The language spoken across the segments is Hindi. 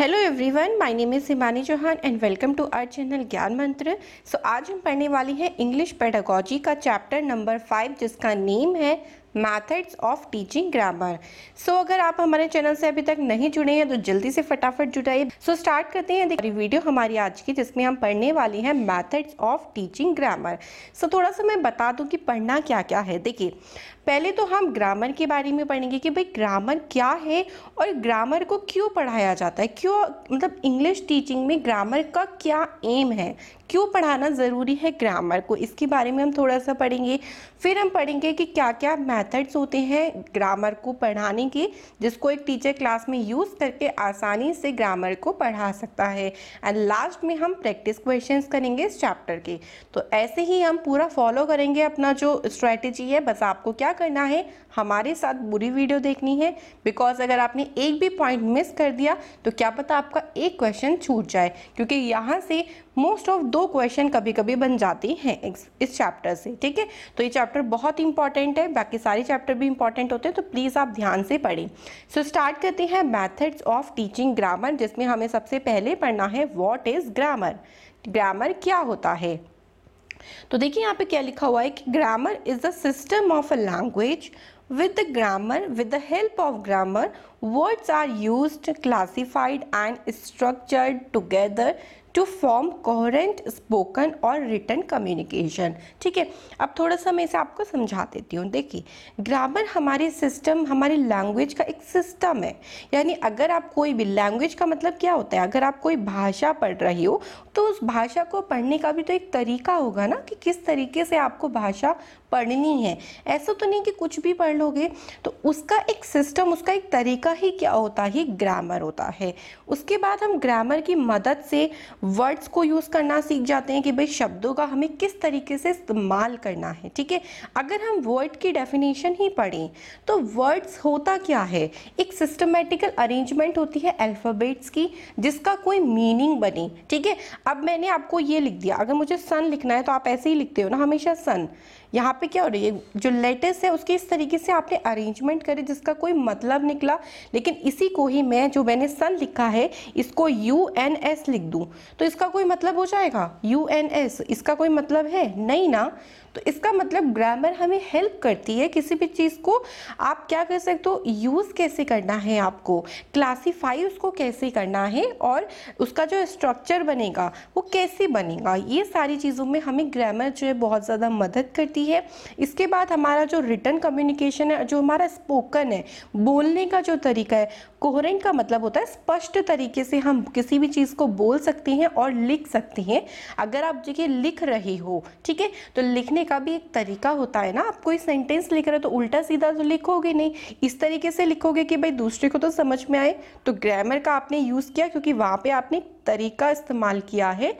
hello everyone my name is Himani Chauhan and welcome to our channel Gyan Mantra so आज हम पढ़ने वाली हैं इंग्लिश पेडागोजी का चैप्टर नंबर फाइव जिसका नेम है methods of teaching grammar so अगर आप हमारे चैनल से अभी तक नहीं जुड़े हैं तो जल्दी से फटाफट जुड़ाइए सो स्टार्ट करते हैं देखिए वीडियो हमारी आज की जिसमें हम पढ़ने वाली हैं methods of teaching grammar so थोड़ा सा मैं बता दूं कि पढ़ना क्या क्या है देखिए पहले तो हम ग्रामर के बारे में पढ़ेंगे कि भाई ग्रामर क्या है और ग्रामर को क्यों पढ़ाया जाता है क्यों मतलब इंग्लिश टीचिंग में ग्रामर का क्या एम है क्यों पढ़ाना ज़रूरी है ग्रामर को इसके बारे में हम थोड़ा सा पढ़ेंगे फिर हम पढ़ेंगे कि क्या क्या मेथड्स होते हैं ग्रामर को पढ़ाने के जिसको एक टीचर क्लास में यूज़ करके आसानी से ग्रामर को पढ़ा सकता है एंड लास्ट में हम प्रैक्टिस क्वेश्चंस करेंगे इस चैप्टर के तो ऐसे ही हम पूरा फॉलो करेंगे अपना जो स्ट्रैटेजी है बस आपको क्या क्या करना है हमारे साथ बुरी वीडियो देखनी है बिकॉज अगर आपने एक भी पॉइंट मिस कर दिया तो क्या पता आपका एक क्वेश्चन छूट जाए क्योंकि यहाँ से मोस्ट ऑफ दो क्वेश्चन कभी कभी बन जाते हैं इस चैप्टर से ठीक है तो ये चैप्टर बहुत इंपॉर्टेंट है बाकी सारे चैप्टर भी इंपॉर्टेंट होते हैं तो प्लीज़ आप ध्यान से पढ़ें सो स्टार्ट करते हैं मैथड्स ऑफ टीचिंग ग्रामर जिसमें हमें सबसे पहले पढ़ना है वॉट इज़ ग्रामर ग्रामर क्या होता है तो देखिए यहाँ पे क्या लिखा हुआ है कि grammar is the system of a language with the grammar with the help of grammar words are used classified and structured together to form coherent spoken और रिटर्न कम्युनिकेशन ठीक है अब थोड़ा सा मैं इसे आपको समझा देती हूँ देखिए ग्रामर हमारे सिस्टम हमारी लैंग्वेज का एक सिस्टम है यानी अगर आप कोई भी लैंग्वेज का मतलब क्या होता है अगर आप कोई भाषा पढ़ रही हो तो उस भाषा को पढ़ने का भी तो एक तरीका होगा ना कि किस तरीके से आपको भाषा पढ़नी है ऐसा तो नहीं कि कुछ भी पढ़ लोगे तो उसका एक सिस्टम उसका एक तरीका ही क्या होता है ग्रामर होता है उसके बाद हम ग्रामर की मदद से वर्ड्स को यूज़ करना सीख जाते हैं कि भाई शब्दों का हमें किस तरीके से इस्तेमाल करना है ठीक है अगर हम वर्ड की डेफिनेशन ही पढ़ें तो वर्ड्स होता क्या है एक सिस्टमेटिकल अरेंजमेंट होती है अल्फ़ाबेट्स की जिसका कोई मीनिंग बने ठीक है अब मैंने आपको ये लिख दिया अगर मुझे सन लिखना है तो आप ऐसे ही लिखते हो ना हमेशा सन यहाँ पे क्या हो रही है जो लेटेस्ट है उसकी इस तरीके से आपने अरेंजमेंट करी जिसका कोई मतलब निकला लेकिन इसी को ही मैं जो मैंने सन लिखा है इसको यू एन एस लिख दूँ तो इसका कोई मतलब हो जाएगा यू एन एस इसका कोई मतलब है नहीं ना तो इसका मतलब ग्रामर हमें हेल्प करती है किसी भी चीज़ को आप क्या कर सकते हो यूज़ कैसे करना है आपको क्लासीफाई उसको कैसे करना है और उसका जो स्ट्रक्चर बनेगा वो कैसे बनेगा ये सारी चीज़ों में हमें ग्रामर जो है बहुत ज़्यादा मदद करती है इसके बाद हमारा जो रिटर्न कम्युनिकेशन है जो हमारा स्पोकन है बोलने का जो तरीका है कोहरेंट का मतलब होता है स्पष्ट तरीके से हम किसी भी चीज़ को बोल सकते हैं और लिख सकते हैं अगर आप देखिए लिख रहे हो ठीक है तो लिखने लिखने का भी एक तरीका होता है ना आप कोई सेंटेंस लिख रहे हो तो उल्टा सीधा तो लिखोगे नहीं इस तरीके से लिखोगे कि भाई दूसरे को तो समझ में आए तो ग्रामर का आपने यूज़ किया क्योंकि वहाँ पे आपने तरीका इस्तेमाल किया है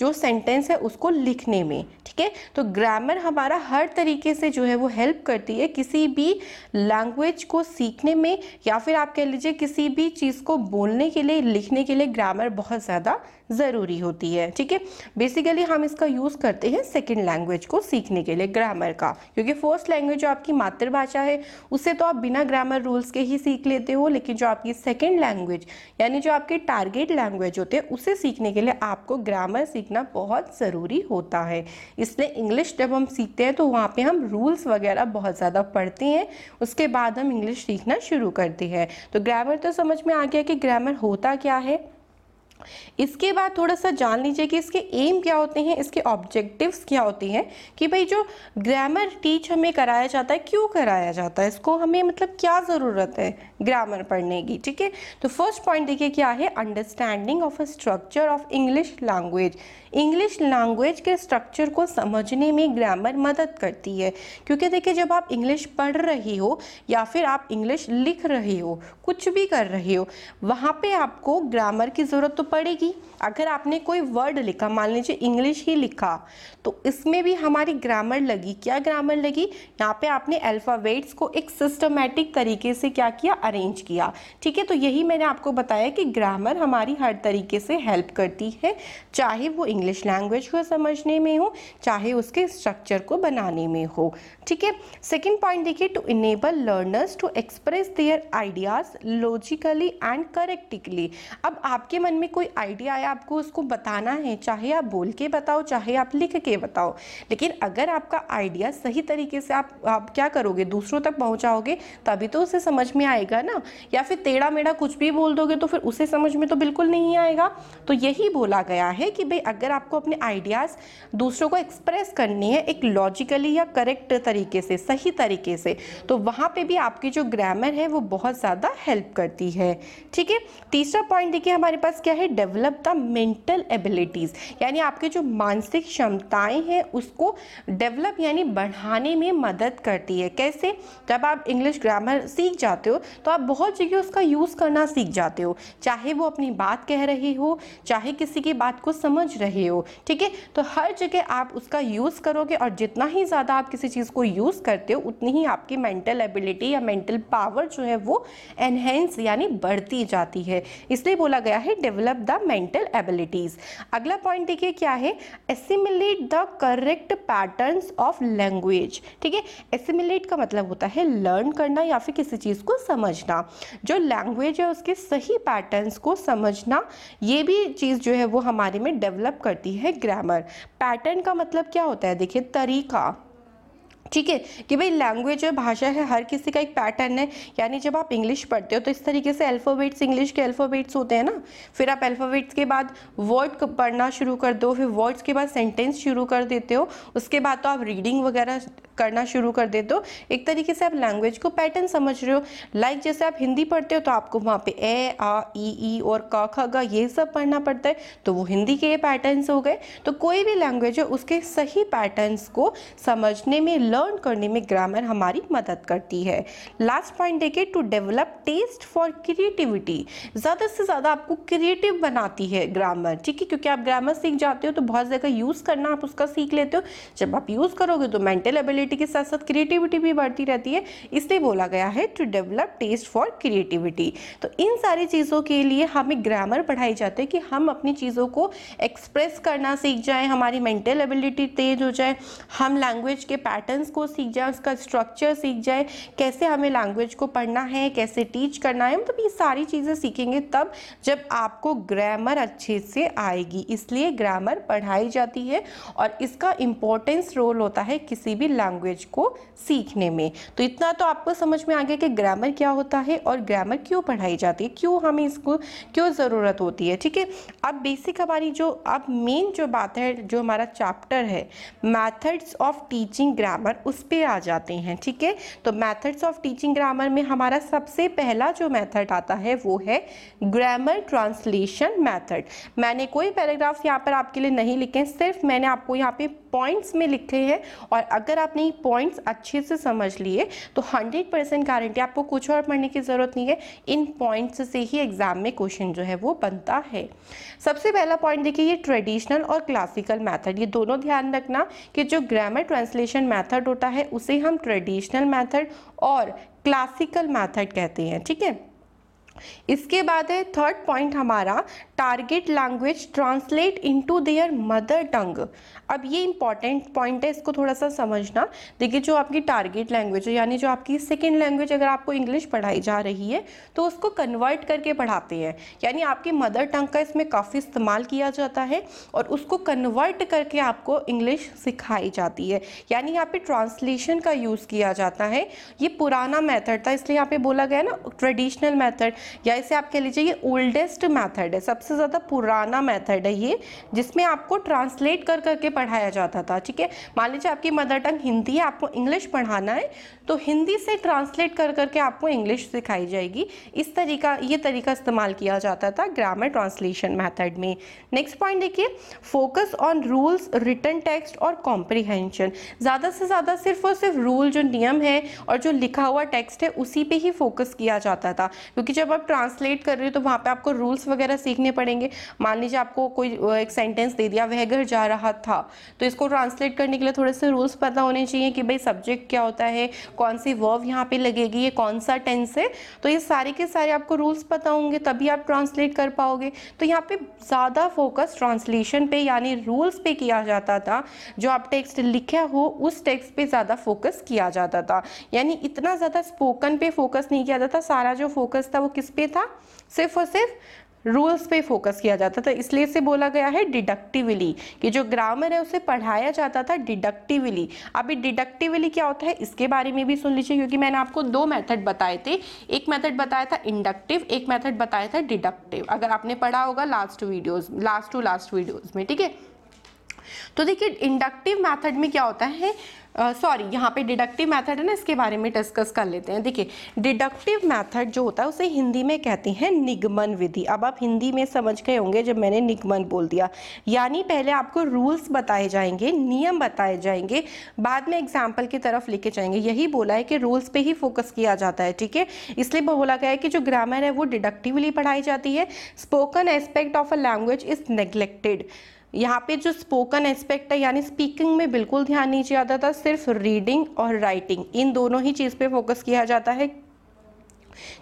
जो सेंटेंस है उसको लिखने में ठीक है तो ग्रामर हमारा हर तरीके से जो है वो हेल्प करती है किसी भी लैंग्वेज को सीखने में या फिर आप कह लीजिए किसी भी चीज़ को बोलने के लिए लिखने के लिए ग्रामर बहुत ज़्यादा ज़रूरी होती है ठीक है बेसिकली हम इसका यूज़ करते हैं सेकेंड लैंग्वेज को सीखने के लिए ग्रामर का क्योंकि फर्स्ट लैंग्वेज जो आपकी मातृभाषा है उसे तो आप बिना ग्रामर रूल्स के ही सीख लेते हो लेकिन जो आपकी सेकेंड लैंग्वेज यानी जो आपके टारगेट लैंग्वेज होते हैं उसे सीखने के लिए आपको ग्रामर सीखना बहुत ज़रूरी होता है इसलिए इंग्लिश जब हम सीखते हैं तो वहाँ पर हम रूल्स वगैरह बहुत ज़्यादा पढ़ते हैं उसके बाद हम इंग्लिश सीखना शुरू करते हैं तो ग्रामर तो समझ में आ गया कि ग्रामर होता क्या है इसके बाद थोड़ा सा जान लीजिए कि इसके एम क्या होते हैं इसके ऑब्जेक्टिव्स क्या होते हैं कि भाई जो ग्रामर टीच हमें कराया जाता है क्यों कराया जाता है इसको हमें मतलब क्या ज़रूरत है ग्रामर पढ़ने की ठीक है तो फर्स्ट पॉइंट देखिए क्या है understanding of a structure of English language English language के स्ट्रक्चर को समझने में ग्रामर मदद करती है क्योंकि देखिए जब आप इंग्लिश पढ़ रही हो या फिर आप इंग्लिश लिख रही हो कुछ भी कर रही हो वहाँ पर आपको ग्रामर की ज़रूरत तो पड़ेगी अगर आपने कोई वर्ड लिखा मान लीजिए इंग्लिश ही लिखा तो इसमें भी हमारी ग्रामर लगी क्या ग्रामर लगी यहाँ पे आपने अल्फ़ावेट्स को एक सिस्टमेटिक तरीके से क्या किया अरेंज किया ठीक है तो यही मैंने आपको बताया कि ग्रामर हमारी हर तरीके से हेल्प करती है चाहे वो इंग्लिश लैंग्वेज को समझने में हो चाहे उसके स्ट्रक्चर को बनाने में हो ठीक है सेकेंड पॉइंट देखिए to enable learners to express their ideas logically and correctly अब आपके मन में कोई आइडिया आया आपको उसको बताना है चाहे आप बोल के बताओ चाहे आप लिख के बताओ लेकिन अगर आपका आइडिया सही तरीके से आप आप क्या करोगे दूसरों तक पहुंचाओगे तभी तो उसे समझ में आएगा ना या फिर टेढ़ा मेढ़ा कुछ भी बोल दोगे तो फिर उसे समझ में तो बिल्कुल नहीं आएगा तो यही बोला गया है कि भाई अगर आपको अपने आइडियाज़ दूसरों को एक्सप्रेस करनी है एक लॉजिकली या करेक्ट तरीके से सही तरीके से तो वहाँ पे भी आपकी जो ग्रामर है वो बहुत ज़्यादा हेल्प करती है ठीक है तीसरा पॉइंट देखिए हमारे पास क्या है डेवलप द मेंटल एबिलिटीज़ यानी आपके जो मानसिक क्षमताएं हैं उसको डेवलप यानी बढ़ाने में मदद करती है कैसे जब आप इंग्लिश ग्रामर सीख जाते हो तो आप बहुत जगह उसका यूज़ करना सीख जाते हो चाहे वो अपनी बात कह रहे हो चाहे किसी की बात को समझ रहे हो ठीक है तो हर जगह आप उसका यूज़ करोगे और जितना ही ज़्यादा आप किसी चीज़ को यूज़ करते हो उतनी ही आपकी मेंटल एबिलिटी या मेंटल पावर जो है वो एनहेंस यानी बढ़ती जाती है इसलिए बोला गया है डेवलप द मेंटल एबिलिटीज़ अगला पॉइंट देखिए क्या है assimilate the correct pattern of language ठीक है एसिमिलेट का मतलब होता है लर्न करना या फिर किसी चीज़ को समझना जो लैंग्वेज है उसके सही पैटर्न को समझना ये भी चीज़ जो है वो हमारे में डेवलप करती है ग्रामर पैटर्न का मतलब क्या होता है देखिए तरीका ठीक है कि भाई लैंग्वेज है भाषा है हर किसी का एक पैटर्न है यानी जब आप इंग्लिश पढ़ते हो तो इस तरीके से अल्फ़ाबेट्स इंग्लिश के अल्फ़ाबेट्स होते हैं ना फिर आप अल्फ़ाबेट्स के बाद वर्ड पढ़ना शुरू कर दो फिर वर्ड्स के बाद सेंटेंस शुरू कर देते हो उसके बाद तो आप रीडिंग वगैरह करना शुरू कर देते हो एक तरीके से आप लैंग्वेज को पैटर्न समझ रहे हो लाइक जैसे आप हिंदी पढ़ते हो तो आपको वहाँ पे ए आ ई ई और क ख ग ये सब पढ़ना पड़ता है तो वो हिंदी के ये पैटर्न्स हो गए तो कोई भी लैंग्वेज है उसके सही पैटर्न्स को समझने में लर्न करने में ग्रामर हमारी मदद करती है लास्ट पॉइंट देखिए to develop taste for creativity ज़्यादा से ज़्यादा आपको क्रिएटिव बनाती है ग्रामर ठीक है क्योंकि आप ग्रामर सीख जाते हो तो बहुत जगह यूज़ करना आप उसका सीख लेते हो जब आप यूज़ करोगे तो मेंटल एबिलिटी पॉपुलैरिटी के साथ साथ क्रिएटिविटी भी बढ़ती रहती है इसलिए बोला गया है to develop taste for creativity तो इन सारी चीज़ों के लिए हमें ग्रामर पढ़ाई जाते हैं कि हम अपनी चीज़ों को एक्सप्रेस करना सीख जाएँ हमारी मेंटल एबिलिटी तेज हो जाए हम लैंग्वेज के पैटर्न्स को सीख जाए उसका स्ट्रक्चर सीख जाए कैसे हमें लैंग्वेज को पढ़ना है कैसे टीच करना है मतलब ये सारी चीज़ें सीखेंगे तब जब आपको ग्रामर अच्छे से आएगी इसलिए ग्रामर पढ़ाई जाती है और इसका इम्पोर्टेंस रोल होता है किसी भी लैंग्वेज लैंग्वेज को सीखने में तो इतना तो आपको समझ में आ गया कि ग्रामर क्या होता है और ग्रामर क्यों पढ़ाई जाती है क्यों हमें इसको क्यों ज़रूरत होती है ठीक है अब बेसिक हमारी जो अब मेन जो बात है जो हमारा चैप्टर है मैथड्स ऑफ टीचिंग ग्रामर उस पर आ जाते हैं ठीक है तो मैथड्स ऑफ टीचिंग ग्रामर में हमारा सबसे पहला जो मैथड आता है वो है ग्रामर ट्रांसलेशन मैथड मैंने कोई पैराग्राफ्स यहाँ पर आपके लिए नहीं लिखे सिर्फ मैंने आपको यहाँ पे पॉइंट्स में लिखे हैं और अगर आपने पॉइंट्स अच्छे से समझ लिए तो 100 परसेंट गारंटी आपको कुछ और पढ़ने की ज़रूरत नहीं है इन पॉइंट्स से ही एग्ज़ाम में क्वेश्चन जो है वो बनता है सबसे पहला पॉइंट देखिए ये ट्रेडिशनल और क्लासिकल मैथड ये दोनों ध्यान रखना कि जो ग्रामर ट्रांसलेशन मैथड होता है उसे हम ट्रेडिशनल मैथड और क्लासिकल मैथड कहते हैं ठीक है इसके बाद है थर्ड पॉइंट हमारा target language translate into their mother tongue अब ये इंपॉर्टेंट पॉइंट है इसको थोड़ा सा समझना देखिए जो आपकी टारगेट लैंग्वेज है यानी जो आपकी सेकेंड लैंग्वेज अगर आपको इंग्लिश पढ़ाई जा रही है तो उसको कन्वर्ट करके पढ़ाते हैं यानी आपकी मदर टंग का इसमें काफ़ी इस्तेमाल किया जाता है और उसको कन्वर्ट करके आपको इंग्लिश सिखाई जाती है यानी यहाँ पे ट्रांसलेशन का यूज़ किया जाता है ये पुराना मैथड था इसलिए यहाँ पे बोला गया ना ट्रेडिशनल मैथड या इसे आप कह लीजिए ये ओल्डेस्ट मैथड है सबसे ज़्यादा पुराना मैथड है ये जिसमें आपको ट्रांसलेट कर करके पढ़ाया जाता था ठीक है मान लीजिए आपकी मदर टंग हिंदी है आपको इंग्लिश पढ़ाना है तो हिंदी से ट्रांसलेट कर करके आपको इंग्लिश सिखाई जाएगी इस तरीका ये तरीका इस्तेमाल किया जाता था ग्रामर ट्रांसलेशन मैथड में नेक्स्ट पॉइंट देखिए focus on rules written text और कॉम्प्रिहेंशन ज़्यादा से ज़्यादा सिर्फ और सिर्फ रूल जो नियम है और जो लिखा हुआ टेक्स्ट है उसी पर ही फोकस किया जाता था क्योंकि जब आप ट्रांसलेट कर रहे हो तो वहाँ पर आपको रूल्स वगैरह सीखने पड़ेंगे मान लीजिए आपको कोई एक सेंटेंस दे दिया वह घर जा रहा था तो इसको ट्रांसलेट करने के लिए थोड़े से रूल्स पता होने चाहिए कि भाई सब्जेक्ट क्या होता है कौन सी वर्व यहाँ पे लगेगी ये कौन सा टेंस है तो ये सारे के सारे आपको रूल्स पता होंगे तभी आप ट्रांसलेट कर पाओगे तो यहाँ पे ज़्यादा फोकस ट्रांसलेशन पे यानी रूल्स पे किया जाता था जो आप टेक्स्ट लिखा हो उस टेक्स्ट पे ज़्यादा फोकस किया जाता था यानी इतना ज़्यादा स्पोकन पे फोकस नहीं किया जाता सारा जो फोकस था वो किस पे था सिर्फ और सिर्फ रूल्स पे फोकस किया जाता था इसलिए इसे बोला गया है डिडक्टिवली कि जो ग्रामर है उसे पढ़ाया जाता था डिडक्टिवली अभी डिडक्टिवली क्या होता है इसके बारे में भी सुन लीजिए क्योंकि मैंने आपको दो मेथड बताए थे एक मेथड बताया था इंडक्टिव एक मेथड बताया था डिडक्टिव अगर आपने पढ़ा होगा last videos last to last videos में ठीक है तो देखिए इंडक्टिव मैथड में क्या होता है सॉरी uh, यहाँ पे डिडक्टिव मैथड है ना इसके बारे में डिस्कस कर लेते हैं देखिए डिडक्टिव मैथड जो होता है उसे हिंदी में कहते हैं निगमन विधि अब आप हिंदी में समझ गए होंगे जब मैंने निगमन बोल दिया यानी पहले आपको रूल्स बताए जाएंगे नियम बताए जाएंगे बाद में एग्जाम्पल की तरफ लेके जाएंगे यही बोला है कि रूल्स पर ही फोकस किया जाता है ठीक है इसलिए बोला गया है कि जो ग्रामर है वो डिडक्टिवली पढ़ाई जाती है spoken aspect of a language is neglected यहाँ पे जो स्पोकन एस्पेक्ट है यानी स्पीकिंग में बिल्कुल ध्यान नहीं दिया जाता सिर्फ रीडिंग और राइटिंग इन दोनों ही चीज़ पे फोकस किया जाता है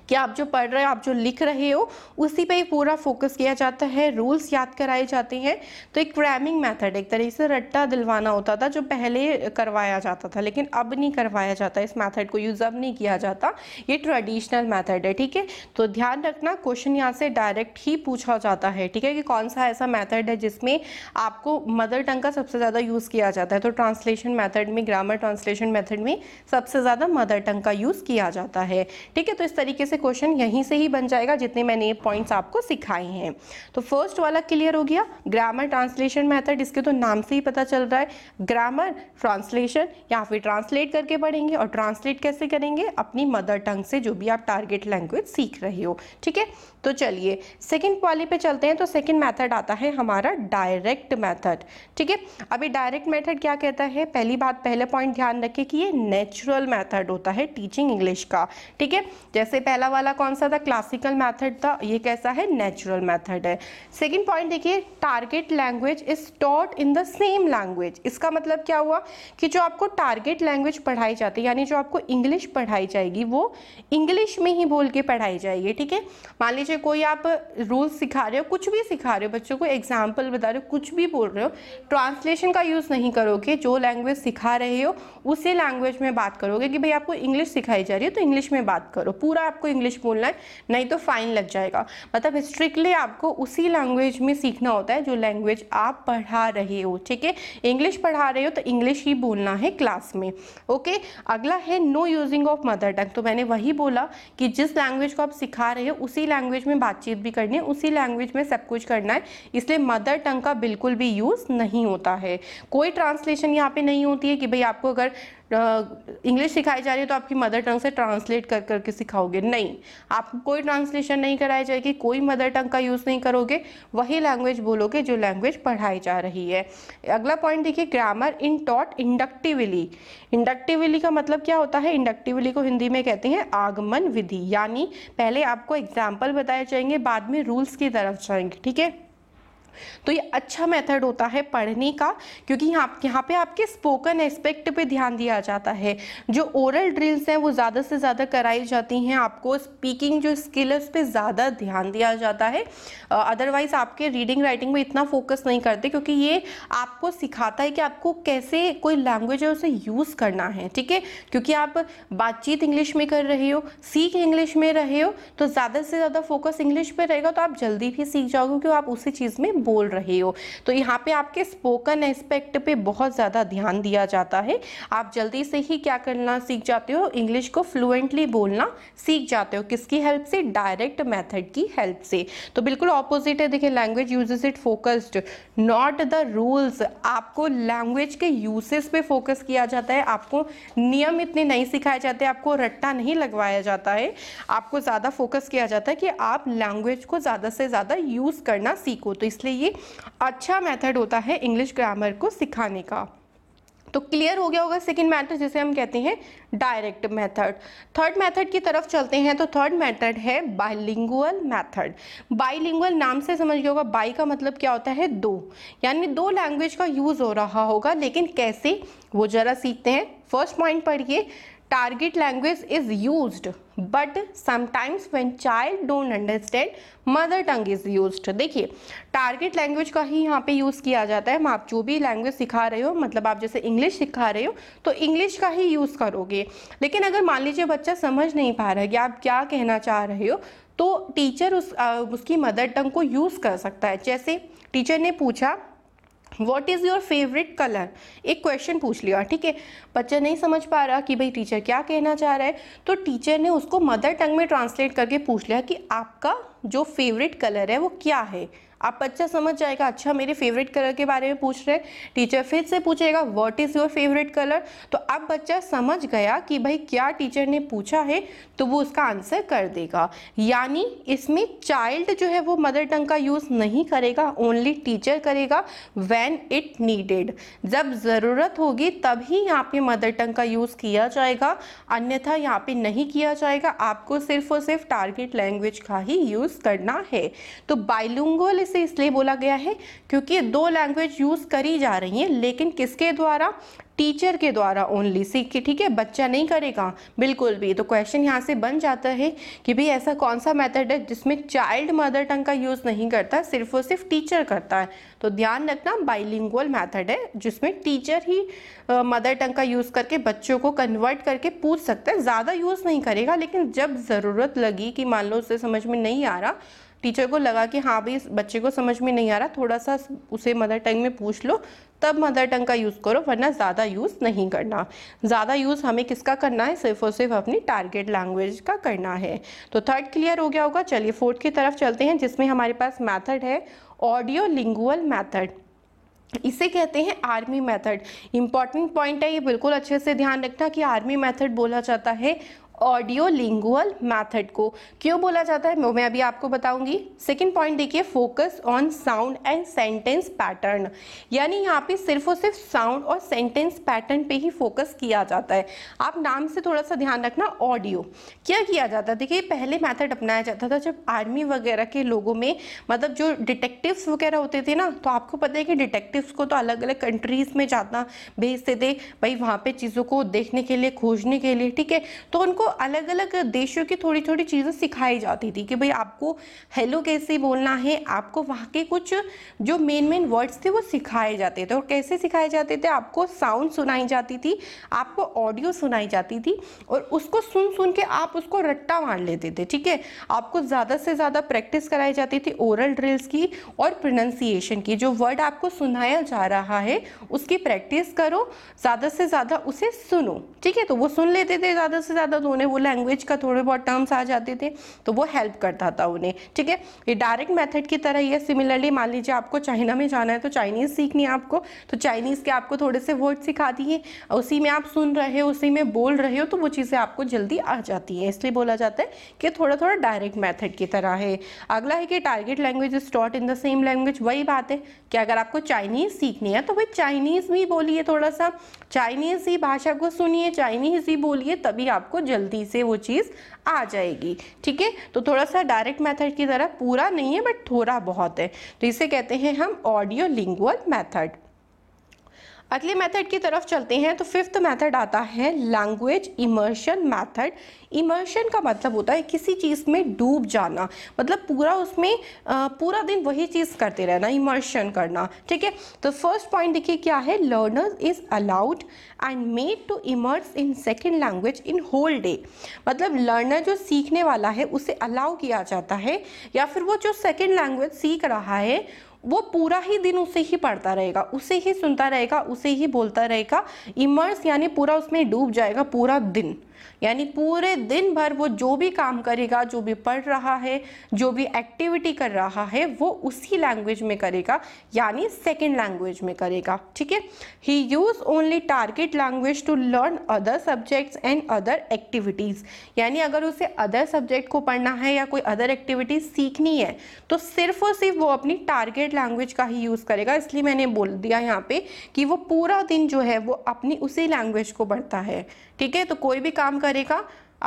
कि आप जो पढ़ रहे हो आप जो लिख रहे हो उसी पे ही पूरा फोकस किया जाता है रूल्स याद कराए जाते हैं तो एक क्रैमिंग मेथड एक तरीके से रट्टा दिलवाना होता था जो पहले करवाया जाता था लेकिन अब नहीं करवाया जाता इस मैथड को यूज़ अब नहीं किया जाता ये ट्रेडिशनल मैथड है ठीक है तो ध्यान रखना क्वेश्चन यहाँ से डायरेक्ट ही पूछा जाता है ठीक है कि कौन सा ऐसा मैथड है जिसमें आपको मदर टंग का सबसे ज़्यादा यूज़ किया जाता है तो ट्रांसलेशन मैथड में ग्रामर ट्रांसलेशन मैथड में सबसे ज़्यादा मदर टंग का यूज़ किया जाता है ठीक है तो इस तरीके से क्वेश्चन यहीं से ही बन जाएगा जितने मैंने ये पॉइंट्स आपको सिखाए हैं तो फर्स्ट वाला क्लियर हो गया ग्रामर ट्रांसलेशन मैथड इसके तो नाम से ही पता चल रहा है ग्रामर ट्रांसलेशन या फिर ट्रांसलेट करके पढ़ेंगे और ट्रांसलेट कैसे करेंगे अपनी मदर टंग से जो भी आप टारगेट लैंग्वेज सीख रहे हो ठीक है तो चलिए सेकेंड वाले पे चलते हैं तो सेकेंड मैथड आता है हमारा डायरेक्ट मैथड ठीक है अभी डायरेक्ट मैथड क्या कहता है पहली बात पहले पॉइंट ध्यान रखें कि ये नेचुरल मैथड होता है टीचिंग इंग्लिश का ठीक है जैसे से पहला वाला कौन सा था क्लासिकल मैथड था ये कैसा है नेचुरल मैथड है सेकेंड पॉइंट देखिए target language is taught in the same language इसका मतलब क्या हुआ कि जो आपको टारगेट लैंग्वेज पढ़ाई जाती है यानी जो आपको इंग्लिश पढ़ाई जाएगी वो इंग्लिश में ही बोल के पढ़ाई जाएगी ठीक है मान लीजिए कोई आप रूल्स सिखा रहे हो कुछ भी सिखा रहे हो बच्चों को एग्जाम्पल बता रहे हो कुछ भी बोल रहे हो ट्रांसलेशन का यूज़ नहीं करोगे जो लैंग्वेज सिखा रहे हो उसी लैंग्वेज में बात करोगे कि भाई आपको इंग्लिश सिखाई जा रही है तो इंग्लिश में बात करो पूरा पूरा आपको इंग्लिश बोलना है नहीं तो फाइन लग जाएगा मतलब स्ट्रिक्टली आपको उसी लैंग्वेज में सीखना होता है जो लैंग्वेज आप पढ़ा रहे हो ठीक है इंग्लिश पढ़ा रहे हो तो इंग्लिश ही बोलना है क्लास में ओके अगला है no using of mother tongue तो मैंने वही बोला कि जिस लैंग्वेज को आप सिखा रहे हो उसी लैंग्वेज में बातचीत भी करनी है उसी लैंग्वेज में सब कुछ करना है इसलिए मदर टंग का बिल्कुल भी यूज़ नहीं होता है कोई ट्रांसलेशन यहाँ पे नहीं होती है कि भाई आपको अगर इंग्लिश सिखाई जा रही है तो आपकी मदर टंग से ट्रांसलेट कर करके सिखाओगे नहीं आपको कोई ट्रांसलेशन नहीं कराई जाएगी कोई मदर टंग का यूज़ नहीं करोगे वही लैंग्वेज बोलोगे जो लैंग्वेज पढ़ाई जा रही है अगला पॉइंट देखिए grammar in taught inductively inductively का मतलब क्या होता है इंडक्टिवली को हिंदी में कहते हैं आगमन विधि यानी पहले आपको एग्जाम्पल बताए जाएंगे बाद में रूल्स की तरफ जाएंगे ठीक है तो ये अच्छा मेथड होता है पढ़ने का क्योंकि यहाँ यहाँ पे आपके स्पोकन एस्पेक्ट पे ध्यान दिया जाता है जो ओरल ड्रिल्स हैं वो ज़्यादा से ज़्यादा कराई जाती हैं आपको स्पीकिंग जो स्किल है उस पर ज़्यादा ध्यान दिया जाता है अदरवाइज़ आपके रीडिंग राइटिंग में इतना फोकस नहीं करते क्योंकि ये आपको सिखाता है कि आपको कैसे कोई लैंग्वेज है उसे यूज़ करना है ठीक है क्योंकि आप बातचीत इंग्लिश में कर रहे हो सीख इंग्लिश में रहे हो तो ज़्यादा से ज़्यादा फोकस इंग्लिश पर रहेगा तो आप जल्दी भी सीख जाओगे क्योंकि आप उसी चीज़ में बोल रहे हो तो यहाँ पे आपके स्पोकन एस्पेक्ट पे बहुत ज़्यादा ध्यान दिया जाता है आप जल्दी से ही क्या करना सीख जाते हो इंग्लिश को फ्लुएंटली बोलना सीख जाते हो किसकी हेल्प से डायरेक्ट मैथड की हेल्प से तो बिल्कुल ऑपोजिट है देखिए language use it focused not the rules आपको लैंग्वेज के यूसेस पे फोकस किया जाता है आपको नियम इतने नहीं सिखाए जाते आपको रट्टा नहीं लगवाया जाता है आपको ज़्यादा फोकस किया जाता है कि आप लैंग्वेज को ज़्यादा से ज़्यादा यूज़ करना सीखो तो इसलिए ये अच्छा मेथड होता है इंग्लिश ग्रामर को सिखाने का तो क्लियर हो गया होगा सेकेंड मेथड जिसे हम कहते हैं डायरेक्ट मेथड थर्ड मेथड की तरफ चलते हैं तो थर्ड मेथड है बाइलिंगुअल मेथड बाइलिंगुअल नाम से समझ गया होगा बाई का मतलब क्या होता है दो यानी दो लैंग्वेज का यूज़ हो रहा होगा लेकिन कैसे वो ज़रा सीखते हैं फर्स्ट पॉइंट पढ़िए target language is use but sometimes when child don't understand mother tongue is use देखिए टारगेट लैंग्वेज का ही यहाँ पे यूज़ किया जाता है हम आप जो भी लैंग्वेज सिखा रहे हो मतलब आप जैसे इंग्लिश सिखा रहे हो तो इंग्लिश का ही यूज़ करोगे लेकिन अगर मान लीजिए बच्चा समझ नहीं पा रहा है कि आप क्या कहना चाह रहे हो तो टीचर उस आ, उसकी मदर टंग को यूज़ कर सकता है जैसे टीचर ने पूछा what is your favourite colour एक क्वेश्चन पूछ लिया ठीक है बच्चा नहीं समझ पा रहा कि भाई टीचर क्या कहना चाह रहा है तो टीचर ने उसको मदर टंग में ट्रांसलेट करके पूछ लिया कि आपका जो फेवरेट कलर है वो क्या है आप बच्चा समझ जाएगा अच्छा मेरे फेवरेट कलर के बारे में पूछ रहे हैं टीचर फिर से पूछेगा what is your favourite colour तो अब बच्चा समझ गया कि भाई क्या टीचर ने पूछा है तो वो उसका आंसर कर देगा यानी इसमें चाइल्ड जो है वो मदर टंग का यूज़ नहीं करेगा ओनली टीचर करेगा वैन इट नीडेड जब ज़रूरत होगी तभी यहाँ पे मदर टंग का यूज़ किया जाएगा अन्यथा यहाँ पे नहीं किया जाएगा आपको सिर्फ और सिर्फ टारगेट लैंग्वेज का ही यूज़ करना है तो बाइलुंगल से इसलिए बोला गया है क्योंकि दो लैंग्वेज यूज़ करी जा रही हैं लेकिन किसके द्वारा टीचर के द्वारा ओनली सीख ठीक है बच्चा नहीं करेगा बिल्कुल भी तो क्वेश्चन यहाँ से बन जाता है कि भाई ऐसा कौन सा मेथड है जिसमें चाइल्ड मदर टंग का यूज़ नहीं करता सिर्फ और सिर्फ टीचर करता है तो ध्यान रखना बाइलिंगुअल मेथड है जिसमें टीचर ही मदर टंग का यूज़ करके बच्चों को कन्वर्ट करके पूछ सकता है ज़्यादा यूज़ नहीं करेगा लेकिन जब ज़रूरत लगी कि मान लो उसे समझ में नहीं आ रहा टीचर को लगा कि हाँ भाई इस बच्चे को समझ में नहीं आ रहा थोड़ा सा उसे मदर टंग में पूछ लो तब मदर टंग का यूज़ करो वरना ज़्यादा यूज़ नहीं करना ज़्यादा यूज़ हमें किसका करना है सिर्फ और सिर्फ अपनी टारगेट लैंग्वेज का करना है तो थर्ड क्लियर हो गया होगा चलिए फोर्थ की तरफ चलते हैं जिसमें हमारे पास मैथड है ऑडियो लिंगुअल मैथड इसे कहते हैं आर्मी मेथड इंपॉर्टेंट पॉइंट है ये बिल्कुल अच्छे से ध्यान रखना कि आर्मी मेथड बोला जाता है ऑडियो लिंगुअल मैथड को क्यों बोला जाता है वो मैं अभी आपको बताऊंगी सेकेंड पॉइंट देखिए focus on sound and sentence pattern यानी यहाँ पे सिर्फ और सिर्फ साउंड और सेंटेंस पैटर्न पे ही फोकस किया जाता है आप नाम से थोड़ा सा ध्यान रखना ऑडियो क्या किया जाता है देखिए पहले मैथड अपनाया जाता था जब आर्मी वगैरह के लोगों में मतलब जो डिटेक्टिव्स वगैरह होते थे ना तो आपको पता है कि डिटेक्टिव्स को तो अलग अलग कंट्रीज़ में जाना भेजते थे भाई वहाँ पे चीज़ों को देखने के लिए खोजने के लिए ठीक है तो उनको अलग अलग देशों की थोड़ी थोड़ी चीज़ें सिखाई जाती थी कि भाई आपको हेलो कैसे बोलना है आपको वहाँ के कुछ जो मेन मेन वर्ड्स थे वो सिखाए जाते थे और कैसे सिखाए जाते थे आपको साउंड सुनाई जाती थी आपको ऑडियो सुनाई जाती थी और उसको सुन सुन के आप उसको रट्टा मार लेते थे ठीक है आपको ज़्यादा से ज़्यादा प्रैक्टिस कराई जाती थी ओरल ड्रिल्स की और प्रोनाउंसिएशन की जो वर्ड आपको सुनाया जा रहा है उसकी प्रैक्टिस करो ज़्यादा से ज़्यादा उसे सुनो ठीक है तो वो सुन लेते थे ज़्यादा से ज़्यादा उन्हें वो लैंग्वेज का थोड़े बहुत टर्म्स आ जाते थे तो वो हेल्प करता था उन्हें ठीक है ये डायरेक्ट मेथड की तरह ही सिमिलरली मान लीजिए आपको चाइना में जाना है तो चाइनीज़ सीखनी है आपको तो चाइनीज़ के आपको थोड़े से वर्ड सिखा दिए उसी में आप सुन रहे हो उसी में बोल रहे हो तो वो चीज़ें आपको जल्दी आ जाती हैं इसलिए बोला जाता है कि थोड़ा थोड़ा डायरेक्ट मैथड की तरह है अगला है कि target language is taught in the same language वही बात है कि अगर आपको चाइनीज़ सीखनी है तो भाई चाइनीज़ भी बोलिए थोड़ा सा चाइनीज़ ही भाषा को सुनिए चाइनीज़ ही बोलिए तभी आपको जल्दी जल्दी से वो चीज़ आ जाएगी ठीक है तो थोड़ा सा डायरेक्ट मेथड की तरह पूरा नहीं है बट थोड़ा बहुत है तो इसे कहते हैं हम ऑडियो लिंगुअल मेथड अगले मेथड की तरफ चलते हैं तो फिफ्थ मेथड आता है लैंग्वेज इमर्शन मेथड इमर्शन का मतलब होता है किसी चीज़ में डूब जाना मतलब पूरा उसमें पूरा दिन वही चीज़ करते रहना इमर्शन करना ठीक है तो फर्स्ट पॉइंट देखिए क्या है learner is allowed and made to immerse in second language in whole day मतलब लर्नर जो सीखने वाला है उसे अलाउ किया जाता है या फिर वो जो सेकेंड लैंग्वेज सीख रहा है वो पूरा ही दिन उसे ही पढ़ता रहेगा उसे ही सुनता रहेगा उसे ही बोलता रहेगा इमर्स यानी पूरा उसमें डूब जाएगा पूरा दिन यानी पूरे दिन भर वो जो भी काम करेगा जो भी पढ़ रहा है जो भी एक्टिविटी कर रहा है वो उसी लैंग्वेज में करेगा यानी सेकेंड लैंग्वेज में करेगा ठीक है ही use only target language to learn other subjects and other activities यानी अगर उसे अदर सब्जेक्ट को पढ़ना है या कोई अदर एक्टिविटीज़ सीखनी है तो सिर्फ और सिर्फ वो अपनी टारगेट लैंग्वेज का ही यूज़ करेगा इसलिए मैंने बोल दिया यहाँ पे कि वो पूरा दिन जो है वो अपनी उसी लैंग्वेज को पढ़ता है ठीक है तो कोई भी काम करेगा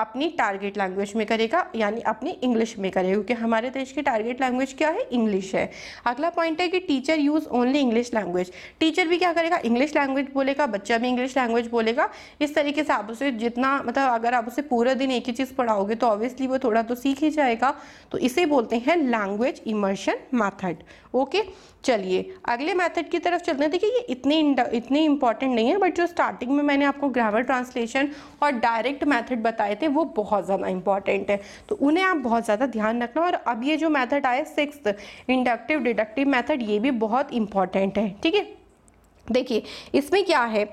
अपनी टारगेट लैंग्वेज में करेगा यानी अपनी इंग्लिश में करेगा क्योंकि हमारे देश की टारगेट लैंग्वेज क्या है इंग्लिश है अगला पॉइंट है कि teacher use only English language teacher भी क्या करेगा इंग्लिश लैंग्वेज बोलेगा बच्चा भी इंग्लिश लैंग्वेज बोलेगा इस तरीके से आप उसे जितना मतलब अगर आप उसे पूरा दिन एक ही चीज़ पढ़ाओगे तो ऑब्वियसली वो थोड़ा तो सीख ही जाएगा तो इसे बोलते हैं लैंग्वेज इमर्शन मैथड ओके चलिए अगले मैथड की तरफ चलते हैं देखिए ये इतने इतने इंपॉर्टेंट नहीं है बट जो स्टार्टिंग में मैंने आपको ग्रामर ट्रांसलेशन और डायरेक्ट मैथड बताए थे हैं वो बहुत ज़्यादा इंपॉर्टेंट है तो उन्हें आप बहुत ज़्यादा ध्यान रखना और अब ये जो मैथड आया सिक्स इंडक्टिव डिडक्टिव मैथड ये भी बहुत इंपॉर्टेंट है ठीक है देखिए इसमें क्या है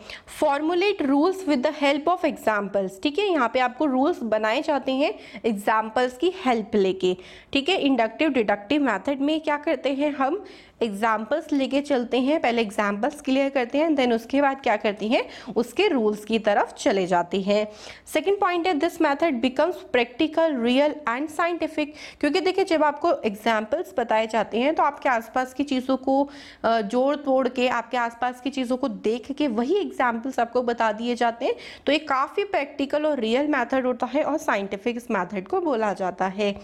formulate rules with the help of examples ठीक है यहाँ पे आपको रूल्स बनाए जाते हैं एग्जाम्पल्स की हेल्प लेके ठीक है इंडक्टिव डिडक्टिव मेथड में क्या करते हैं हम एग्जाम्पल्स लेके चलते हैं पहले एग्जाम्पल्स क्लियर करते हैं देन उसके बाद क्या करती हैं उसके रूल्स की तरफ चले जाते हैं सेकेंड पॉइंट है this method becomes practical real and scientific क्योंकि देखिए जब आपको एग्जाम्पल्स बताए जाते हैं तो आपके आसपास की चीज़ों को जोड़ तोड़ के आपके आसपास की चीज़ों को देख के वही एग्जाम्पल्स आपको बता दिए जाते हैं तो ये काफ़ी प्रैक्टिकल और रियल मैथड होता है और साइंटिफिक इस मैथड को बोला जाता है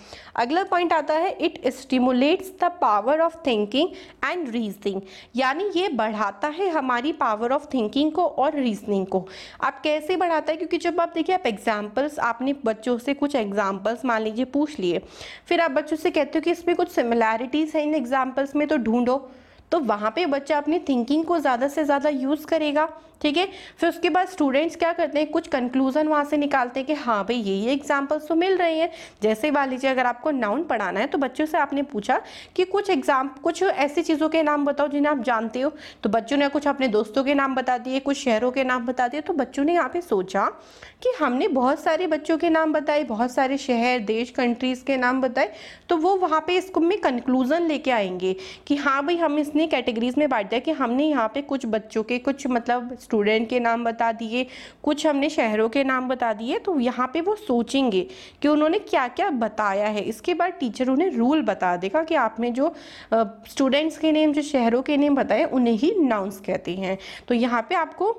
अगला पॉइंट आता है it stimulates the power of thinking and reasoning यानी ये बढ़ाता है हमारी पावर ऑफ थिंकिंग को और रीजनिंग को आप कैसे बढ़ाता है क्योंकि जब आप देखिए आप एग्जाम्पल्स आपने बच्चों से कुछ एग्जाम्पल्स मान लीजिए पूछ लिए फिर आप बच्चों से कहते हो कि इसमें कुछ सिमिलैरिटीज़ हैं इन एग्जाम्पल्स में तो ढूंढो तो वहाँ पे बच्चा अपनी थिंकिंग को ज़्यादा से ज़्यादा यूज़ करेगा ठीक है फिर उसके बाद स्टूडेंट्स क्या करते हैं कुछ कंक्लूजन वहाँ से निकालते हैं कि हाँ भाई ये ये एग्जाम्पल्स तो मिल रहे हैं जैसे मान लीजिए अगर आपको नाउन पढ़ाना है तो बच्चों से आपने पूछा कि कुछ एग्जाम कुछ ऐसी चीज़ों के नाम बताओ जिन्हें आप जानते हो तो बच्चों ने कुछ अपने दोस्तों के नाम बता दिए कुछ शहरों के नाम बता दिए तो बच्चों ने यहाँ पर सोचा कि हमने बहुत सारे बच्चों के नाम बताए बहुत सारे शहर देश कंट्रीज़ के नाम बताए तो वो वहाँ पर इसको में कंक्लूज़न लेके आएंगे कि हाँ भाई हम इसने कैटेगरीज में बांट दिया कि हमने यहाँ पर कुछ बच्चों के कुछ मतलब स्टूडेंट के नाम बता दिए कुछ हमने शहरों के नाम बता दिए तो यहाँ पे वो सोचेंगे कि उन्होंने क्या क्या बताया है इसके बाद टीचर उन्हें रूल बता देगा कि आपने जो स्टूडेंट्स के नेम जो शहरों के नेम बताए उन्हें ही नाउंस कहते हैं तो यहाँ पे आपको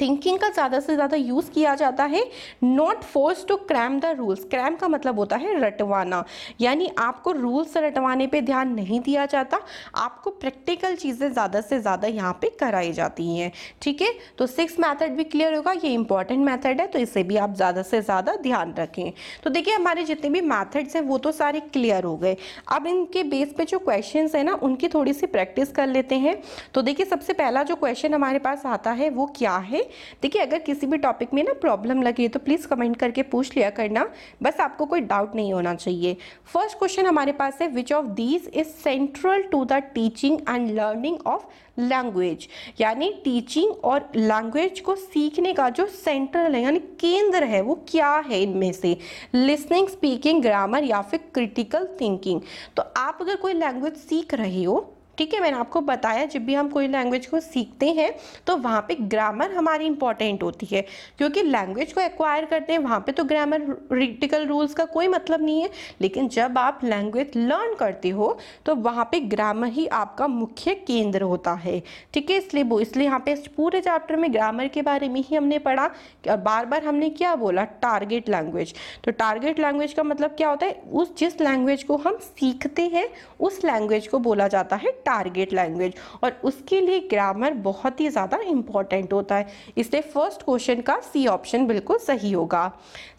थिंकिंग का ज़्यादा से ज़्यादा यूज़ किया जाता है not force to cram the rules cram का मतलब होता है रटवाना यानी आपको रूल्स रटवाने पे ध्यान नहीं दिया जाता आपको प्रैक्टिकल चीज़ें ज़्यादा से ज़्यादा यहाँ पे कराई जाती हैं ठीक है तो सिक्स मैथड भी क्लियर होगा ये इंपॉर्टेंट मैथड है तो इसे भी आप ज़्यादा से ज़्यादा ध्यान रखें तो देखिए हमारे जितने भी मैथड्स हैं वो तो सारे क्लियर हो गए अब इनके बेस पर जो क्वेश्चन हैं ना उनकी थोड़ी सी प्रैक्टिस कर लेते हैं तो देखिए सबसे पहला जो क्वेश्चन हमारे पास आता है वो क्या है देखिए अगर किसी भी टॉपिक में ना प्रॉब्लम लगी तो प्लीज़ कमेंट करके पूछ लिया करना बस आपको कोई डाउट नहीं होना चाहिए फर्स्ट क्वेश्चन हमारे पास है which of these is central to the teaching and learning of language यानी टीचिंग और लैंग्वेज को सीखने का जो सेंट्रल है यानी केंद्र है वो क्या है इनमें से लिसनिंग स्पीकिंग ग्रामर या फिर क्रिटिकल थिंकिंग तो आप अगर कोई लैंग्वेज सीख रहे हो ठीक है मैंने आपको बताया जब भी हम कोई लैंग्वेज को सीखते हैं तो वहाँ पे ग्रामर हमारी इंपॉर्टेंट होती है क्योंकि लैंग्वेज को एक्वायर करते हैं वहाँ पे तो ग्रामर रिटिकल रूल्स का कोई मतलब नहीं है लेकिन जब आप लैंग्वेज लर्न करते हो तो वहाँ पे ग्रामर ही आपका मुख्य केंद्र होता है ठीक है इसलिए वो इसलिए यहाँ पे इस पूरे चैप्टर में ग्रामर के बारे में ही हमने पढ़ा और बार बार हमने क्या बोला टारगेट लैंग्वेज तो टारगेट लैंग्वेज का मतलब क्या होता है उस जिस लैंग्वेज को हम सीखते हैं उस लैंग्वेज को बोला जाता है टारगेट लैंग्वेज और उसके लिए ग्रामर बहुत ही ज़्यादा इंपॉर्टेंट होता है इसलिए फर्स्ट क्वेश्चन का सी ऑप्शन बिल्कुल सही होगा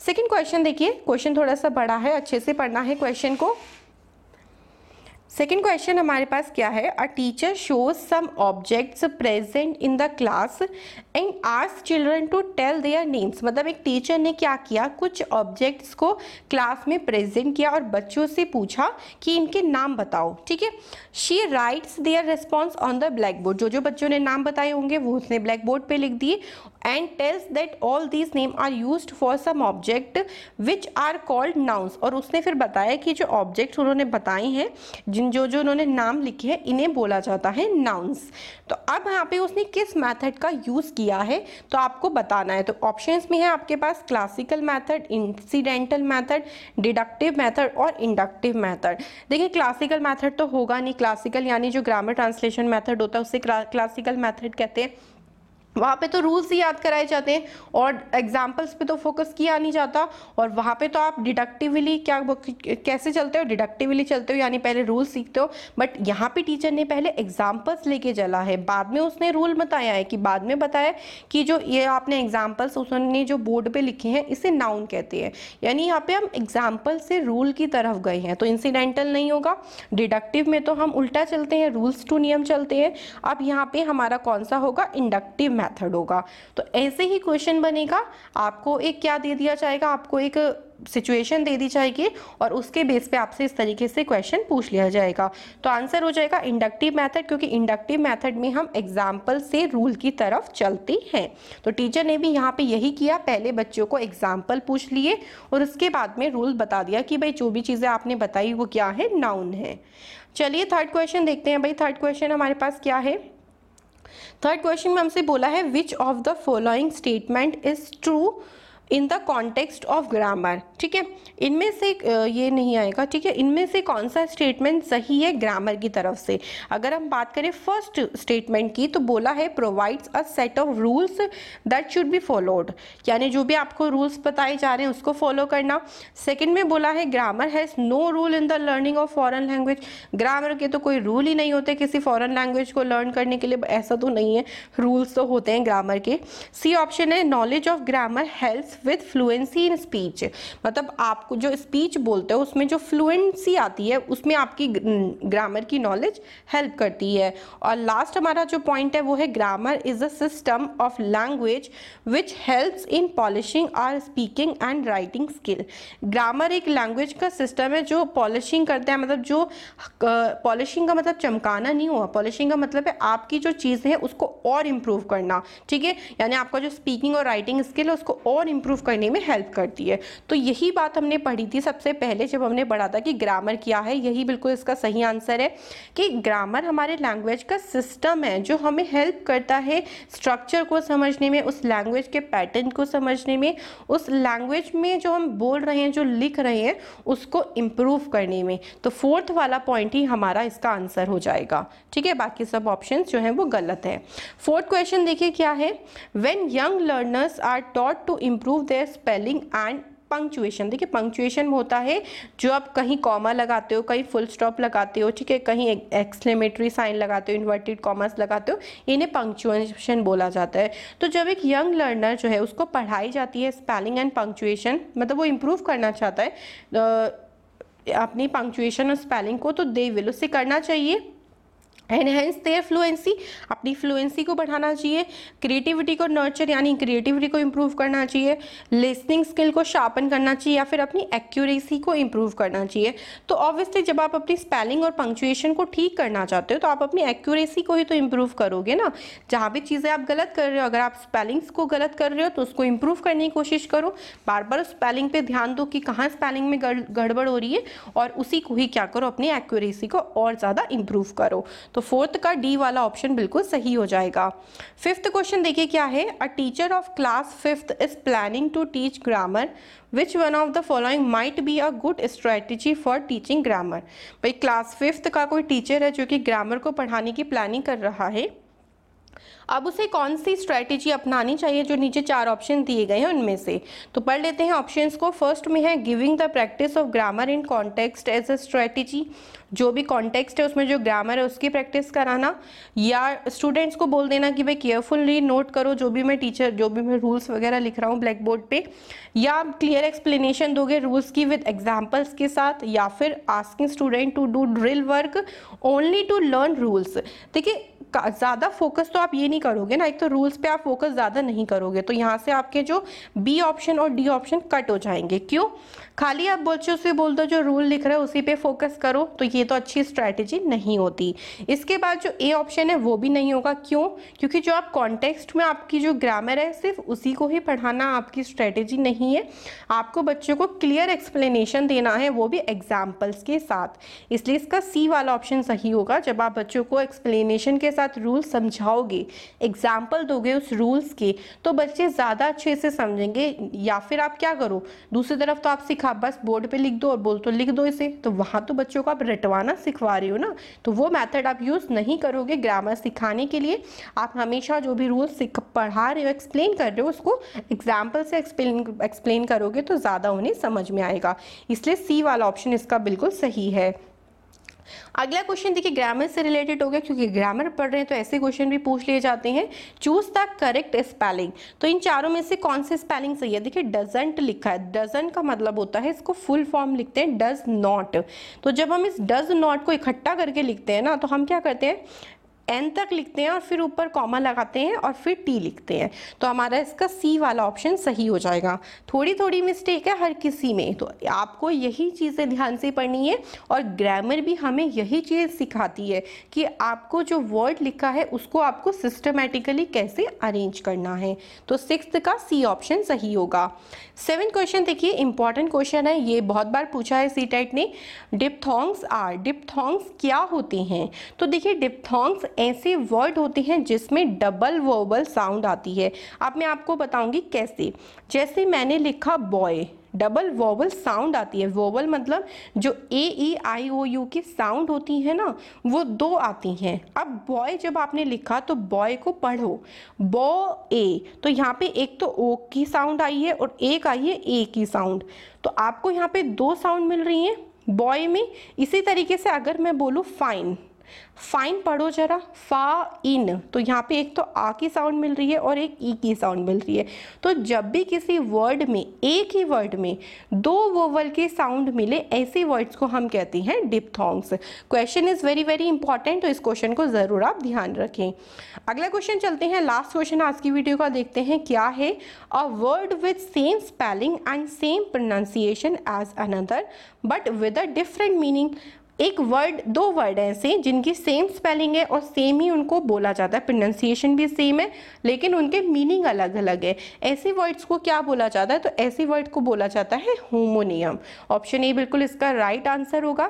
सेकेंड क्वेश्चन देखिए क्वेश्चन थोड़ा सा बड़ा है अच्छे से पढ़ना है क्वेश्चन को सेकेंड क्वेश्चन हमारे पास क्या है a teacher shows some objects present in the class and आर्स children to tell their names मतलब एक टीचर ने क्या किया कुछ ऑब्जेक्ट्स को क्लास में प्रेजेंट किया और बच्चों से पूछा कि इनके नाम बताओ ठीक है she writes their response on the black board जो जो बच्चों ने नाम बताए होंगे वो उसने ब्लैक बोर्ड पर लिख दिए and tells that all these name are use for some object which are called nouns और उसने फिर बताया कि जो ऑब्जेक्ट उन्होंने बताए हैं जिन जो जो उन्होंने नाम लिखे हैं इन्हें बोला जाता है नाउन्स तो अब यहाँ पे उसने किस मैथड का यूज़ किया है तो आपको बताना है तो ऑप्शन में है आपके पास classical method incidental method deductive method और इंडक्टिव मैथड देखिए क्लासिकल मैथड तो होगा नहीं क्लासिकल यानी जो ग्रामर ट्रांसलेशन मैथड होता है उसे क्लासिकल मैथड कहते हैं वहाँ पे तो रूल्स ही याद कराए जाते हैं और एग्जाम्पल्स पे तो फोकस किया नहीं जाता और वहाँ पे तो आप डिडक्टिवली क्या कैसे चलते हो डिडक्टिवली चलते हो यानी पहले रूल सीखते हो बट यहाँ पे टीचर ने पहले एग्जाम्पल्स लेके चला है बाद में उसने रूल बताया है कि बाद में बताया कि जो ये आपने एग्जाम्पल्स उसने जो बोर्ड पर लिखे हैं इसे नाउन कहते हैं यानी यहाँ पर हम एग्जाम्पल से रूल की तरफ गए हैं तो इंसिडेंटल नहीं होगा डिडक्टिव में तो हम उल्टा चलते हैं रूल्स टू नियम चलते हैं अब यहाँ पर हमारा कौन सा होगा इंडक्टिव मैथ मेथड होगा तो ऐसे ही क्वेश्चन बनेगा आपको एक क्या दे दिया जाएगा आपको एक सिचुएशन दे दी जाएगी और उसके बेस पे आपसे इस तरीके से क्वेश्चन पूछ लिया जाएगा तो आंसर हो जाएगा इंडक्टिव मेथड क्योंकि इंडक्टिव मेथड में हम एग्जाम्पल से रूल की तरफ चलते हैं तो टीचर ने भी यहाँ पे यही किया पहले बच्चों को एग्जाम्पल पूछ लिए और उसके बाद में रूल बता दिया कि भाई जो भी चीज़ें आपने बताई वो क्या है नाउन है चलिए थर्ड क्वेश्चन देखते हैं भाई थर्ड क्वेश्चन हमारे पास क्या है थर्ड क्वेश्चन में हमसे बोला है which of the following statement is true in the context of grammar ठीक है इनमें से ये नहीं आएगा ठीक है इनमें से कौन सा स्टेटमेंट सही है ग्रामर की तरफ से अगर हम बात करें फर्स्ट स्टेटमेंट की तो बोला है provides a set of rules that should be followed यानी जो भी आपको रूल्स बताए जा रहे हैं उसको फॉलो करना सेकेंड में बोला है grammar has no rule in the learning of foreign language grammar के तो कोई रूल ही नहीं होते किसी फॉरन लैंग्वेज को लर्न करने के लिए ऐसा तो नहीं है रूल्स तो होते हैं ग्रामर के सी ऑप्शन है knowledge of grammar help with fluency in speech मतलब आपको जो स्पीच बोलते हो उसमें जो फ्लुएंसी आती है उसमें आपकी ग्रामर की नॉलेज हेल्प करती है और लास्ट हमारा जो पॉइंट है वो है grammar is a system of language which helps in polishing our speaking and writing skill grammar एक लैंग्वेज का सिस्टम है जो पॉलिशिंग करता है मतलब जो पॉलिशिंग का मतलब चमकाना नहीं हुआ पॉलिशिंग का मतलब है आपकी जो चीज़ है उसको और इम्प्रूव करना ठीक है यानी आपका जो स्पीकिंग और राइटिंग स्किल है उसको और इम्प्रूव इम्प्रूव करने में हेल्प करती है तो यही बात हमने पढ़ी थी सबसे पहले जब हमने पढ़ा था कि ग्रामर क्या है यही बिल्कुल इसका सही आंसर है कि ग्रामर हमारे लैंग्वेज का सिस्टम है जो हमें हेल्प करता है स्ट्रक्चर को समझने में उस लैंग्वेज के पैटर्न को समझने में उस लैंग्वेज में जो हम बोल रहे हैं जो लिख रहे हैं उसको इम्प्रूव करने में तो फोर्थ वाला पॉइंट ही हमारा इसका आंसर हो जाएगा ठीक है बाकी सब ऑप्शन जो हैं वो गलत हैं फोर्थ क्वेश्चन देखिए क्या है when young learners are taught to improve improve their spelling and punctuation देखिए पंक्चुएशन होता है जो आप कहीं कॉमा लगाते हो कहीं फुल स्टॉप लगाते हो ठीक है कहीं एक्सक्लेमेटरी साइन लगाते हो इन्वर्टेड कॉमर्स लगाते हो इन्हें पंक्चुएशन बोला जाता है तो जब एक यंग लर्नर जो है उसको पढ़ाई जाती है स्पेलिंग एंड पंक्चुएशन मतलब वो इम्प्रूव करना चाहता है अपनी पंक्चुएशन और स्पेलिंग को तो दे विल उसे करना चाहिए एनहेंस देयर फ्लुएंसी अपनी फ्लुएंसी को बढ़ाना चाहिए क्रिएटिविटी को नर्चर यानी क्रिएटिविटी को इम्प्रूव करना चाहिए लिसनिंग स्किल को शार्पन करना चाहिए या फिर अपनी एक्यूरेसी को इम्प्रूव करना चाहिए तो ऑब्वियसली जब आप अपनी स्पेलिंग और पंक्चुएशन को ठीक करना चाहते हो तो आप अपनी एक्यूरेसी को ही तो इम्प्रूव करोगे ना जहाँ भी चीज़ें आप गलत कर रहे हो अगर आप स्पेलिंग्स को गलत कर रहे हो तो उसको इम्प्रूव करने की कोशिश करो बार बार उस स्पेलिंग पर ध्यान दो कि कहाँ स्पेलिंग में गड़बड़ हो रही है और उसी को ही क्या करो अपनी एक्यूरेसी को और ज़्यादा इम्प्रूव करो तो फोर्थ का डी वाला ऑप्शन बिल्कुल सही हो जाएगा फिफ्थ क्वेश्चन देखिए क्या है a teacher of class fifth is planning to teach grammar which one of the following might be a good strategy for teaching grammar भाई क्लास फिफ्थ का कोई टीचर है जो कि ग्रामर को पढ़ाने की प्लानिंग कर रहा है अब उसे कौन सी स्ट्रैटेजी अपनानी चाहिए जो नीचे चार ऑप्शन दिए गए हैं उनमें से तो पढ़ लेते हैं ऑप्शंस को फर्स्ट में है giving the practice of grammar in context as a strategy जो भी कॉन्टेक्स्ट है उसमें जो ग्रामर है उसकी प्रैक्टिस कराना या स्टूडेंट्स को बोल देना कि भाई केयरफुली नोट करो जो भी मैं टीचर जो भी मैं रूल्स वगैरह लिख रहा हूँ ब्लैक बोर्ड पर या आप क्लियर एक्सप्लेनेशन दोगे रूल्स की विद एग्जाम्पल्स के साथ या फिर asking student to do drill work only to learn rules देखिए ज़्यादा फोकस तो आप ये नहीं करोगे ना एक तो रूल्स पे आप फोकस ज़्यादा नहीं करोगे तो यहाँ से आपके जो बी ऑप्शन और डी ऑप्शन कट हो जाएंगे क्यों खाली आप बच्चों से बोल दो जो रूल लिख रहे हो उसी पे फोकस करो तो ये तो अच्छी स्ट्रैटेजी नहीं होती इसके बाद जो ए ऑप्शन है वो भी नहीं होगा क्यों क्योंकि जो आप कॉन्टेक्स्ट में आपकी जो ग्रामर है सिर्फ उसी को ही पढ़ाना आपकी स्ट्रैटेजी नहीं है आपको बच्चों को क्लियर एक्सप्लेनेशन देना है वो भी एग्जाम्पल्स के साथ इसलिए इसका सी वाला ऑप्शन सही होगा जब आप बच्चों को एक्सप्लेनेशन के साथ रूल समझाओगे एग्जाम्पल दोगे उस रूल्स के तो बच्चे ज़्यादा अच्छे से समझेंगे या फिर आप क्या करो दूसरी तरफ तो आप सिखा लिखा बस बोर्ड पे लिख दो और बोल तो लिख दो इसे तो वहाँ तो बच्चों को आप रटवाना सिखवा रहे हो ना तो वो मैथड आप यूज़ नहीं करोगे ग्रामर सिखाने के लिए आप हमेशा जो भी रूल्स सिख पढ़ा रहे हो एक्सप्लेन कर रहे हो उसको एग्जाम्पल से एक्सप्लेन एक्सप्लेन करोगे तो ज़्यादा उन्हें समझ में आएगा इसलिए सी वाला ऑप्शन इसका बिल्कुल सही है अगला क्वेश्चन देखिए ग्रामर से रिलेटेड हो गया क्योंकि ग्रामर पढ़ रहे हैं तो ऐसे क्वेश्चन भी पूछ लिए जाते हैं चूज द करेक्ट स्पेलिंग तो इन चारों में से कौन से स्पेलिंग सही है देखिए डजेंट लिखा है डजेंट का मतलब होता है इसको फुल फॉर्म लिखते हैं डज नॉट तो जब हम इस डज नॉट को इकट्ठा करके लिखते हैं ना तो हम क्या करते हैं एन तक लिखते हैं और फिर ऊपर कॉमा लगाते हैं और फिर टी लिखते हैं तो हमारा इसका सी वाला ऑप्शन सही हो जाएगा थोड़ी थोड़ी मिस्टेक है हर किसी में तो आपको यही चीज़ें ध्यान से पढ़नी है और ग्रामर भी हमें यही चीज़ सिखाती है कि आपको जो वर्ड लिखा है उसको आपको सिस्टमेटिकली कैसे अरेंज करना है तो सिक्स का सी ऑप्शन सही होगा सेवन क्वेश्चन देखिए इंपॉर्टेंट क्वेश्चन है ये बहुत बार पूछा है सी टेट ने डिपथोंग्स आर डिपथोंग्स क्या होते हैं तो देखिए डिपथोंग्स ऐसे वर्ड होते हैं जिसमें डबल वर्बल साउंड आती है अब मैं आपको बताऊंगी कैसे जैसे मैंने लिखा बॉय डबल वोवल साउंड आती है वोवल मतलब जो ए ई आई ओ यू की साउंड होती है ना वो दो आती हैं अब बॉय जब आपने लिखा तो बॉय को पढ़ो बो ए तो यहाँ पे एक तो ओ की साउंड आई है और एक आई है ए की साउंड तो आपको यहाँ पे दो साउंड मिल रही हैं बॉय में इसी तरीके से अगर मैं बोलूँ फाइन फाइन पढ़ो जरा फा इन तो यहाँ पे एक तो आ की साउंड मिल रही है और एक ई e की साउंड मिल रही है तो जब भी किसी वर्ड में एक ही वर्ड में दो वोवल के साउंड मिले ऐसे वर्ड्स को हम कहते हैं diphthongs question is very very important तो इस क्वेश्चन को ज़रूर आप ध्यान रखें अगला क्वेश्चन चलते हैं लास्ट क्वेश्चन आज की वीडियो का देखते हैं क्या है a word with same spelling and same pronunciation as another but with a different meaning एक वर्ड दो वर्ड हैं ऐसे जिनकी सेम स्पेलिंग है और सेम ही उनको बोला जाता है प्रोनाउंसिएशन भी सेम है लेकिन उनके मीनिंग अलग अलग है ऐसे वर्ड्स को क्या बोला जाता है तो ऐसे वर्ड को बोला जाता है होमोनियम ऑप्शन ए बिल्कुल इसका राइट आंसर होगा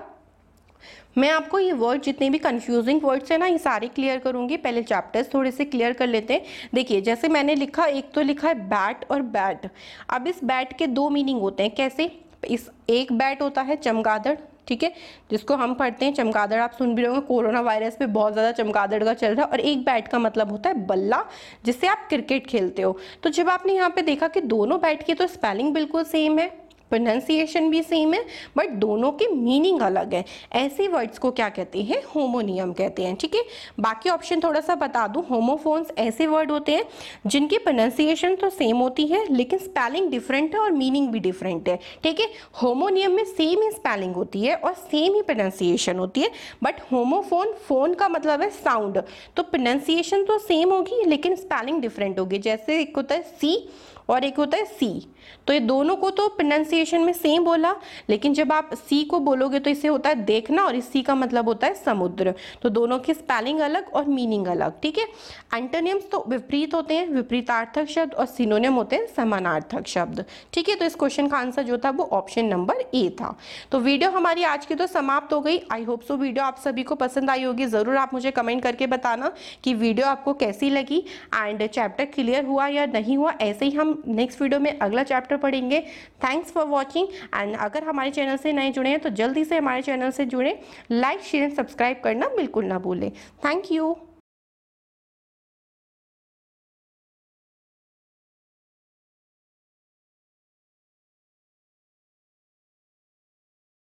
मैं आपको ये वर्ड जितने भी कंफ्यूजिंग वर्ड्स हैं ना ये सारे क्लियर करूँगी पहले चैप्टर्स थोड़े से क्लियर कर लेते हैं देखिए जैसे मैंने लिखा एक तो लिखा है बैट और बैट अब इस बैट के दो मीनिंग होते हैं कैसे इस एक बैट होता है चमगादड़ ठीक है जिसको हम पढ़ते हैं चमगादड़ आप सुन भी रहे होंगे कोरोना वायरस पे बहुत ज़्यादा चमगादड़ का चल रहा है और एक बैट का मतलब होता है बल्ला जिससे आप क्रिकेट खेलते हो तो जब आपने यहाँ पे देखा कि दोनों बैट की तो स्पेलिंग बिल्कुल सेम है प्रोनाउंसिएशन भी सेम है बट दोनों के मीनिंग अलग है ऐसे वर्ड्स को क्या कहते हैं होमोनियम कहते हैं ठीक है बाकी ऑप्शन थोड़ा सा बता दूं होमोफोन्स ऐसे वर्ड होते हैं जिनकी प्रोनाउंसिएशन तो सेम होती है लेकिन स्पेलिंग डिफरेंट है और मीनिंग भी डिफरेंट है ठीक है होमोनियम में सेम ही स्पेलिंग होती है और सेम ही प्रोनाउंसिएशन होती है बट होमोफोन फोन का मतलब है साउंड तो प्रोनाउंसिएशन तो सेम होगी लेकिन स्पेलिंग डिफरेंट होगी जैसे एक होता है सी और एक होता है सी तो ये दोनों को तो प्रोनाउंसिएशन में सेम बोला लेकिन जब आप सी को बोलोगे तो इसे होता है देखना और इस सी का मतलब होता है समुद्र तो दोनों की स्पेलिंग अलग और मीनिंग अलग ठीक है एंटोनियम्स तो विपरीत होते हैं विपरीतार्थक शब्द और सिनोनियम होते हैं समानार्थक शब्द ठीक है तो इस क्वेश्चन का आंसर जो था वो ऑप्शन नंबर ए था तो वीडियो हमारी आज की तो समाप्त हो गई आई होप सो वीडियो आप सभी को पसंद आई होगी ज़रूर आप मुझे कमेंट करके बताना कि वीडियो आपको कैसी लगी एंड चैप्टर क्लियर हुआ या नहीं हुआ ऐसे ही हम नेक्स्ट वीडियो में अगला चैप्टर पढ़ेंगे थैंक्स फॉर वॉचिंग एंड अगर हमारे चैनल से नए जुड़े हैं तो जल्दी से हमारे चैनल से जुड़ें लाइक शेयर एंड सब्सक्राइब करना बिल्कुल ना भूलें थैंक यू